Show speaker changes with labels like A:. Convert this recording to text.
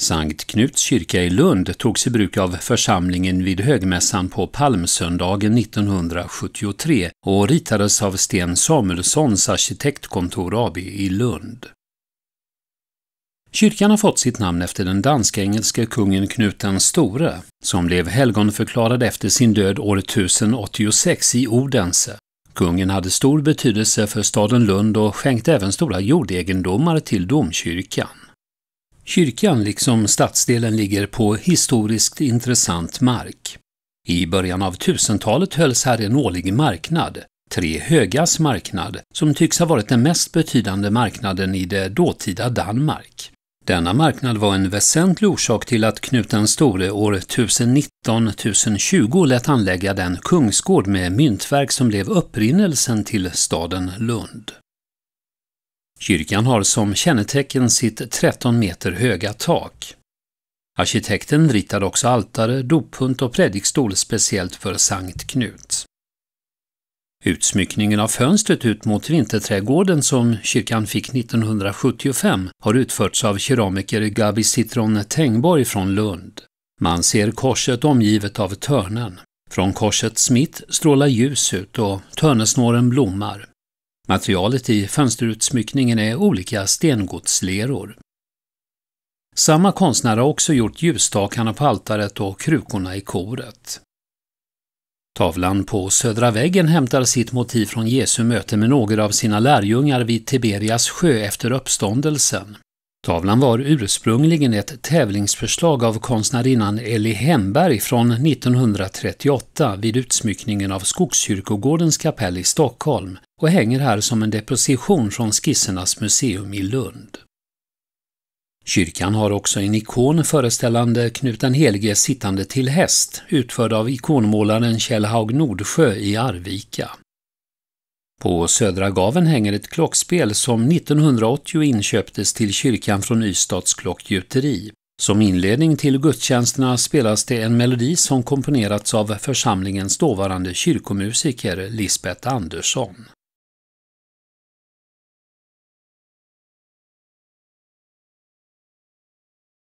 A: Sankt Knuts kyrka i Lund togs i bruk av församlingen vid högmässan på palmsöndagen 1973 och ritades av Sten Samuelssons arkitektkontor AB i Lund. Kyrkan har fått sitt namn efter den dansk-engelske kungen Knut den store, som blev helgonförklarad efter sin död år 1086 i Odense. Kungen hade stor betydelse för staden Lund och skänkte även stora jordegendomar till domkyrkan. Kyrkan liksom stadsdelen ligger på historiskt intressant mark. I början av 1000-talet hölls här en årlig marknad, Tre Högas marknad, som tycks ha varit den mest betydande marknaden i det dåtida Danmark. Denna marknad var en väsentlig orsak till att Knut den store år 1019-1020 lät anlägga den kungsgård med myntverk som blev upprinnelsen till staden Lund. Kyrkan har som kännetecken sitt 13 meter höga tak. Arkitekten ritade också altare, doppunt och predikstol speciellt för Sankt Knut. Utsmyckningen av fönstret ut mot vinterträdgården som kyrkan fick 1975 har utförts av keramiker Gabi Citron Tengborg från Lund. Man ser korset omgivet av törnen. Från korsets mitt strålar ljus ut och törnesnåren blommar. Materialet i fönsterutsmyckningen är olika stengodsleror. Samma konstnär har också gjort ljusstakarna på altaret och krukorna i koret. Tavlan på södra väggen hämtar sitt motiv från Jesu möte med några av sina lärjungar vid Tiberias sjö efter uppståndelsen. Tavlan var ursprungligen ett tävlingsförslag av konstnärinnan Ellie Hemberg från 1938 vid utsmyckningen av Skogskyrkogårdens kapell i Stockholm och hänger här som en deposition från Skissernas museum i Lund. Kyrkan har också en ikon föreställande Knut den helige sittande till häst, utförd av ikonmålaren Kjell Haug Nordsjö i Arvika. På Södra gaven hänger ett klockspel som 1980 inköptes till kyrkan från Ystads klockgjuteri. Som inledning till gudstjänsterna spelas det en melodi som komponerats av församlingens dåvarande kyrkomusiker Lisbeth Andersson.